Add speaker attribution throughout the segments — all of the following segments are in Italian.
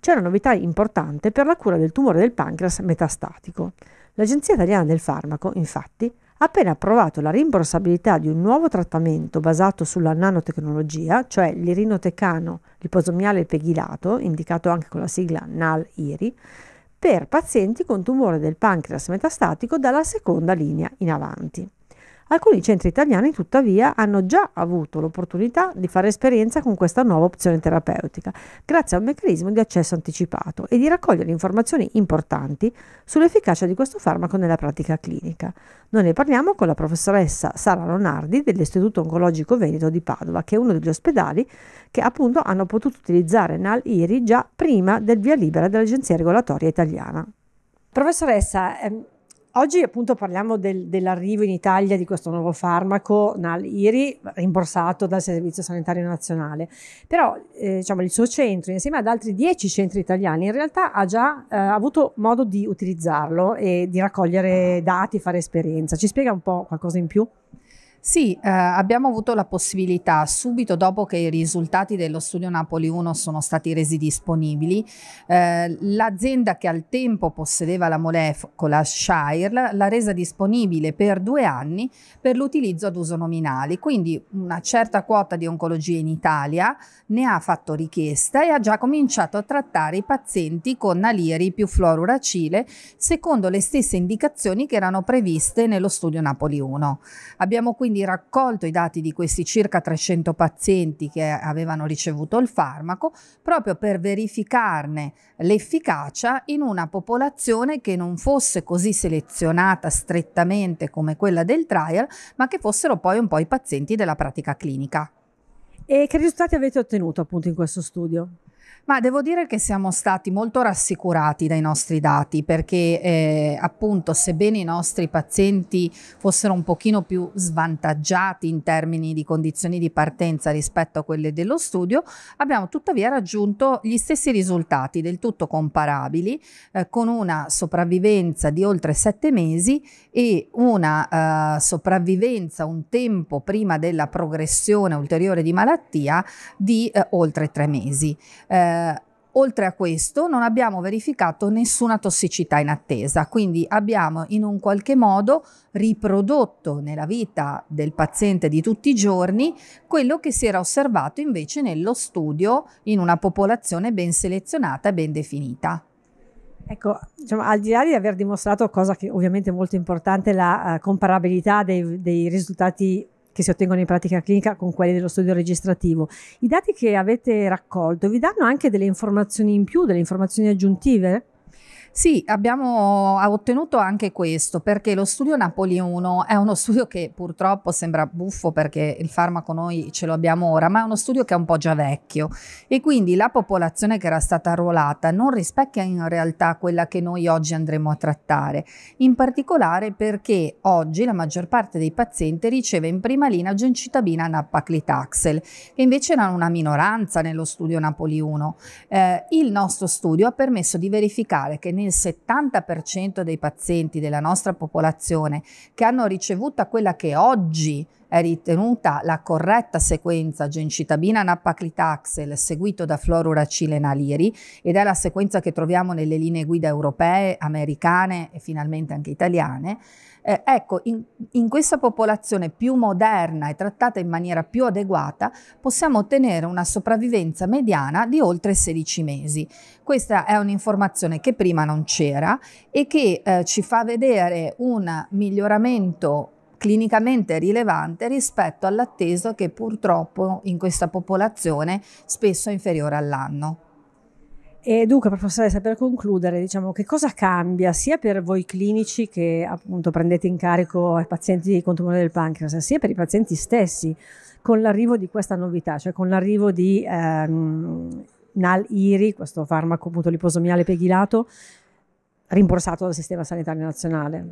Speaker 1: c'è una novità importante per la cura del tumore del pancreas metastatico. L'Agenzia Italiana del Farmaco, infatti, ha appena approvato la rimborsabilità di un nuovo trattamento basato sulla nanotecnologia, cioè l'irinotecano liposomiale peghilato, indicato anche con la sigla NAL-IRI, per pazienti con tumore del pancreas metastatico dalla seconda linea in avanti. Alcuni centri italiani tuttavia hanno già avuto l'opportunità di fare esperienza con questa nuova opzione terapeutica, grazie a un meccanismo di accesso anticipato e di raccogliere informazioni importanti sull'efficacia di questo farmaco nella pratica clinica. Noi ne parliamo con la professoressa Sara Lonardi dell'Istituto Oncologico Veneto di Padova, che è uno degli ospedali che appunto hanno potuto utilizzare NAL-IRI già prima del via libera dell'Agenzia Regolatoria Italiana. Professoressa, ehm Oggi appunto parliamo del, dell'arrivo in Italia di questo nuovo farmaco, Nal-IRI, rimborsato dal Servizio Sanitario Nazionale, però eh, diciamo, il suo centro insieme ad altri 10 centri italiani in realtà ha già eh, avuto modo di utilizzarlo e di raccogliere
Speaker 2: dati, fare esperienza. Ci spiega un po' qualcosa in più? Sì, eh, abbiamo avuto la possibilità, subito dopo che i risultati dello studio Napoli 1 sono stati resi disponibili, eh, l'azienda che al tempo possedeva la molecola Shire l'ha resa disponibile per due anni per l'utilizzo ad uso nominale, quindi una certa quota di oncologia in Italia ne ha fatto richiesta e ha già cominciato a trattare i pazienti con aliri più fluoruracile secondo le stesse indicazioni che erano previste nello studio Napoli 1. Abbiamo quindi quindi raccolto i dati di questi circa 300 pazienti che avevano ricevuto il farmaco proprio per verificarne l'efficacia in una popolazione che non fosse così selezionata strettamente come quella del trial, ma che fossero poi un po' i pazienti della pratica clinica. E che risultati avete ottenuto appunto in questo studio? Ma devo dire che siamo stati molto rassicurati dai nostri dati perché eh, appunto sebbene i nostri pazienti fossero un pochino più svantaggiati in termini di condizioni di partenza rispetto a quelle dello studio, abbiamo tuttavia raggiunto gli stessi risultati del tutto comparabili eh, con una sopravvivenza di oltre sette mesi e una eh, sopravvivenza un tempo prima della progressione ulteriore di malattia di eh, oltre tre mesi. Eh, eh, Oltre a questo non abbiamo verificato nessuna tossicità in attesa, quindi abbiamo in un qualche modo riprodotto nella vita del paziente di tutti i giorni quello che si era osservato invece nello studio in una popolazione ben selezionata e ben definita.
Speaker 1: Ecco, diciamo, al di là di aver dimostrato, cosa che ovviamente è molto importante, la uh, comparabilità dei, dei risultati che si ottengono in pratica clinica con quelli dello studio registrativo. I dati che avete raccolto vi danno anche delle informazioni in più, delle
Speaker 2: informazioni aggiuntive? Sì, abbiamo ottenuto anche questo perché lo studio Napoli 1 è uno studio che purtroppo sembra buffo perché il farmaco noi ce lo abbiamo ora, ma è uno studio che è un po' già vecchio e quindi la popolazione che era stata arruolata non rispecchia in realtà quella che noi oggi andremo a trattare, in particolare perché oggi la maggior parte dei pazienti riceve in prima linea gencitabina napaclitaxel, che invece erano una minoranza nello studio Napoli 1. Eh, il nostro studio ha permesso di verificare che quindi il 70% dei pazienti della nostra popolazione che hanno ricevuto quella che oggi è ritenuta la corretta sequenza gencitabina napaclitaxel seguito da fluoruracile naliri ed è la sequenza che troviamo nelle linee guida europee, americane e finalmente anche italiane. Eh, ecco, in, in questa popolazione più moderna e trattata in maniera più adeguata possiamo ottenere una sopravvivenza mediana di oltre 16 mesi. Questa è un'informazione che prima non c'era e che eh, ci fa vedere un miglioramento clinicamente rilevante rispetto all'atteso che purtroppo in questa popolazione spesso è inferiore all'anno. E
Speaker 1: dunque, professoressa, per concludere, diciamo che cosa cambia sia per voi clinici che appunto prendete in carico i pazienti con tumore del pancreas, sia per i pazienti stessi con l'arrivo di questa novità, cioè con l'arrivo di ehm, Nal-Iri, questo farmaco
Speaker 2: appunto liposomiale peghilato, rimborsato dal Sistema Sanitario Nazionale?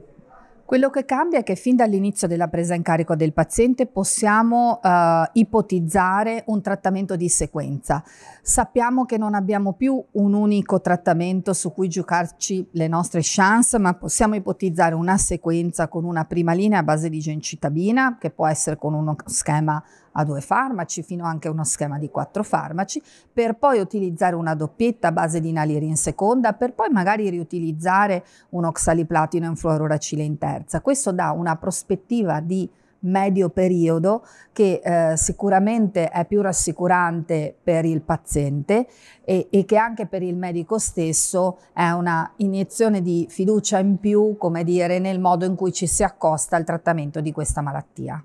Speaker 2: Quello che cambia è che fin dall'inizio della presa in carico del paziente possiamo eh, ipotizzare un trattamento di sequenza. Sappiamo che non abbiamo più un unico trattamento su cui giocarci le nostre chance, ma possiamo ipotizzare una sequenza con una prima linea a base di gencitabina, che può essere con uno schema a due farmaci, fino anche a uno schema di quattro farmaci, per poi utilizzare una doppietta a base di inalieri in seconda, per poi magari riutilizzare un oxaliplatino e un fluoruracile in terza. Questo dà una prospettiva di medio periodo che eh, sicuramente è più rassicurante per il paziente e, e, che anche per il medico stesso è una iniezione di fiducia in più, come dire, nel modo in cui ci si accosta al trattamento di questa malattia.